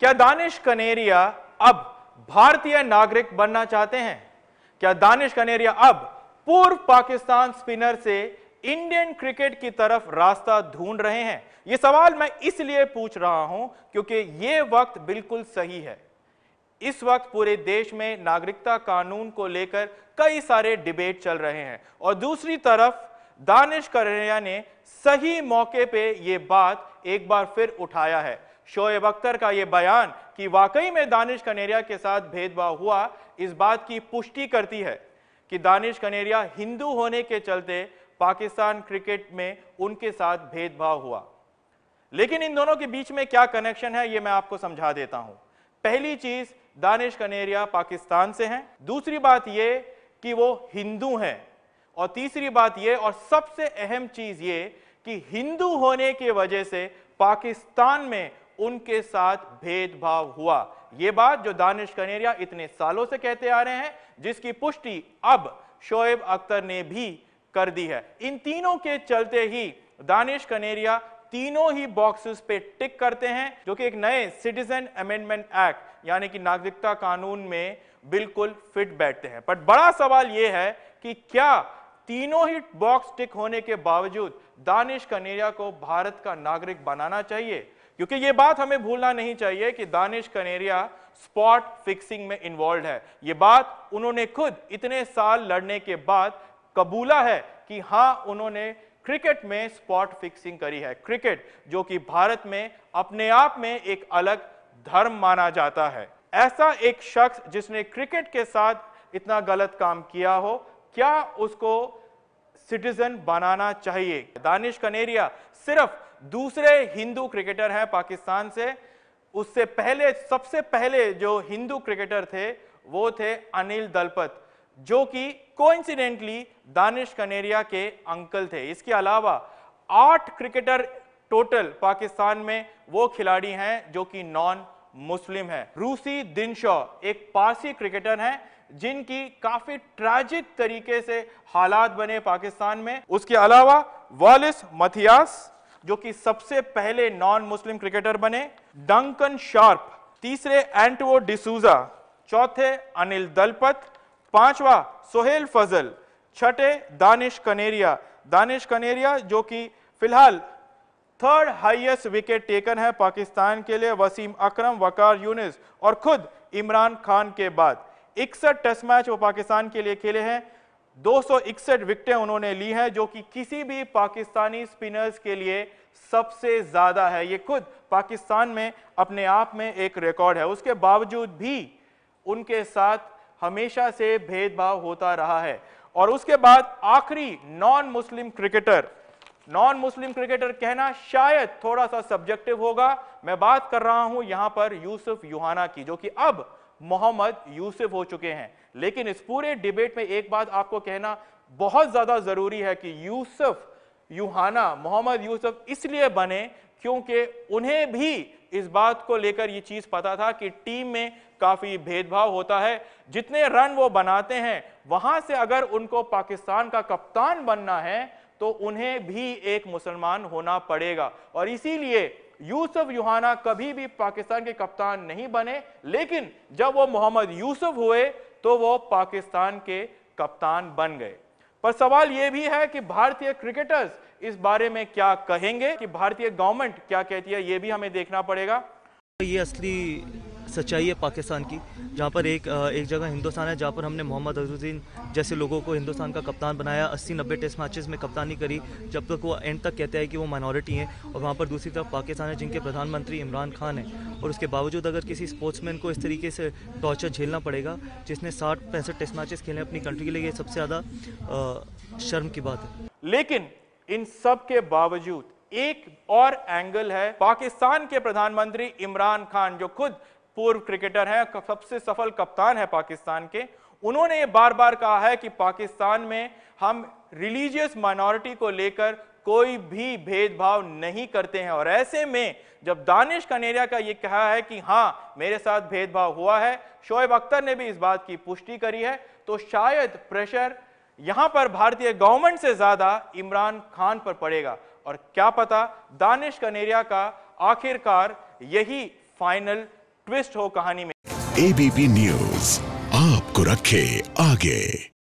क्या दानिश कनेरिया अब भारतीय नागरिक बनना चाहते हैं क्या दानिश कनेरिया अब पूर्व पाकिस्तान स्पिनर से इंडियन क्रिकेट की तरफ रास्ता ढूंढ रहे हैं यह सवाल मैं इसलिए पूछ रहा हूं क्योंकि यह वक्त बिल्कुल सही है इस वक्त पूरे देश में नागरिकता कानून को लेकर कई सारे डिबेट चल रहे हैं और दूसरी तरफ दानिश कनेरिया ने सही मौके पे ये बात एक बार फिर उठाया है शोएब अख्तर का यह बयान कि वाकई में दानिश कनेरिया के साथ भेदभाव हुआ इस बात की पुष्टि करती है कि दानिश कनेरिया हिंदू होने के चलते पाकिस्तान क्रिकेट में उनके साथ भेदभाव हुआ लेकिन इन दोनों के बीच में क्या कनेक्शन है यह मैं आपको समझा देता हूं पहली चीज दानिश कनेरिया पाकिस्तान से हैं दूसरी बात ये कि वो हिंदू हैं और तीसरी बात यह और सबसे अहम चीज ये कि हिंदू होने की वजह से पाकिस्तान में उनके साथ भेदभाव हुआ ये बात जो दानिश कनेरिया इतने सालों से कहते आ रहे हैं जिसकी पुष्टि अब शोएब अख्तर ने भी कर दी है इन तीनों के चलते ही दानिश कनेरिया तीनों ही बॉक्सेस पे टिक करते हैं जो कि एक नए सिटीजन अमेंडमेंट एक्ट यानी कि नागरिकता कानून में बिल्कुल फिट बैठते हैं बट बड़ा सवाल यह है कि क्या तीनों ही बॉक्स टिक होने के बावजूद दानिश कनेरिया को भारत का नागरिक बनाना चाहिए क्योंकि ये बात हमें भूलना नहीं चाहिए कि दानिश कनेरिया स्पॉट फिक्सिंग में इन्वॉल्व है ये बात उन्होंने खुद इतने साल लड़ने के बाद कबूला है कि हाँ उन्होंने क्रिकेट में स्पॉट फिक्सिंग करी है क्रिकेट जो कि भारत में अपने आप में एक अलग धर्म माना जाता है ऐसा एक शख्स जिसने क्रिकेट के साथ इतना गलत काम किया हो क्या उसको सिटीजन बनाना चाहिए दानिश कनेरिया सिर्फ दूसरे हिंदू क्रिकेटर हैं पाकिस्तान से उससे पहले सबसे पहले जो हिंदू क्रिकेटर थे वो थे अनिल दलपत जो कि कोइंसिडेंटली दानिश कनेरिया के अंकल थे इसके अलावा आठ क्रिकेटर टोटल पाकिस्तान में वो खिलाड़ी हैं जो कि नॉन मुस्लिम है रूसी दिनशॉ एक पारसी क्रिकेटर हैं जिनकी काफी ट्रैजिक तरीके से हालात बने पाकिस्तान में उसके अलावा वालिस मथियास जो कि सबसे पहले नॉन मुस्लिम क्रिकेटर बने डंकन शार्प तीसरे एंटो डिसूजा चौथे अनिल दलपत पांचवा सोहेल फजल छठे दानिश कनेरिया दानिश कनेरिया जो कि फिलहाल थर्ड हाईएस्ट विकेट टेकन है पाकिस्तान के लिए वसीम अकरम वकार यूनिस और खुद इमरान खान के बाद इकसठ टेस्ट मैच वो पाकिस्तान के लिए खेले हैं दो विकटें उन्होंने ली हैं जो कि किसी भी पाकिस्तानी स्पिनर्स के लिए सबसे ज़्यादा है ये खुद पाकिस्तान में अपने आप में एक रिकॉर्ड है उसके बावजूद भी उनके साथ हमेशा से भेदभाव होता रहा है और उसके बाद आखिरी non Muslim cricketer non Muslim cricketer कहना शायद थोड़ा सा सब्जेक्टिव होगा मैं बात कर रहा हूं यहां पर यूसुफ युहाना की जो कि अब मोहम्मद यूसुफ हो चुके हैं लेकिन इस पूरे डिबेट में एक बात आपको कहना बहुत ज्यादा जरूरी है कि यूसुफ यूहाना मोहम्मद यूसुफ इसलिए बने क्योंकि उन्हें भी इस बात को लेकर यह चीज पता था कि टीम में काफी भेदभाव होता है जितने रन वो बनाते हैं वहां से अगर उनको पाकिस्तान का कप्तान बनना है तो उन्हें भी एक मुसलमान होना पड़ेगा और इसीलिए यूसुफ युहाना कभी भी पाकिस्तान के कप्तान नहीं बने लेकिन जब वो मोहम्मद यूसुफ हुए तो वो पाकिस्तान के कप्तान बन गए पर सवाल यह भी है कि भारतीय क्रिकेटर्स इस बारे में क्या कहेंगे कि भारतीय गवर्नमेंट क्या कहती है ये भी हमें देखना पड़ेगा ये असली सच्चाई है पाकिस्तान की जहाँ पर एक एक जगह हिंदुस्तान है जहाँ पर हमने मोहम्मद अजरुद्दीन जैसे लोगों को हिंदुस्तान का कप्तान बनाया अस्सी नब्बे टेस्ट मैचेस में कप्तानी करी जब तक वो एंड तक कहते हैं कि वो माइनॉरिटी हैं और वहाँ पर दूसरी तरफ पाकिस्तान है जिनके प्रधानमंत्री इमरान खान हैं और उसके बावजूद अगर किसी स्पोर्ट्समैन को इस तरीके से टॉर्चर झेलना पड़ेगा जिसने साठ पैंसठ टेस्ट मैचेस खेले अपनी कंट्री के लिए ये सबसे ज़्यादा शर्म की बात है लेकिन इन सब के बावजूद एक और एंगल है पाकिस्तान के प्रधानमंत्री इमरान खान जो खुद पूर्व क्रिकेटर हैं सबसे सफल कप्तान है पाकिस्तान के उन्होंने ये बार बार कहा है कि पाकिस्तान में हम रिलीजियस माइनॉरिटी को लेकर कोई भी भेदभाव नहीं करते हैं और ऐसे में जब दानिश कनेरिया का ये कहा है कि हाँ मेरे साथ भेदभाव हुआ है शोएब अख्तर ने भी इस बात की पुष्टि करी है तो शायद प्रेशर यहां पर भारतीय गवर्नमेंट से ज्यादा इमरान खान पर पड़ेगा और क्या पता दानिश कनेरिया का आखिरकार यही फाइनल ट्विस्ट हो कहानी में एबीपी न्यूज आपको रखे आगे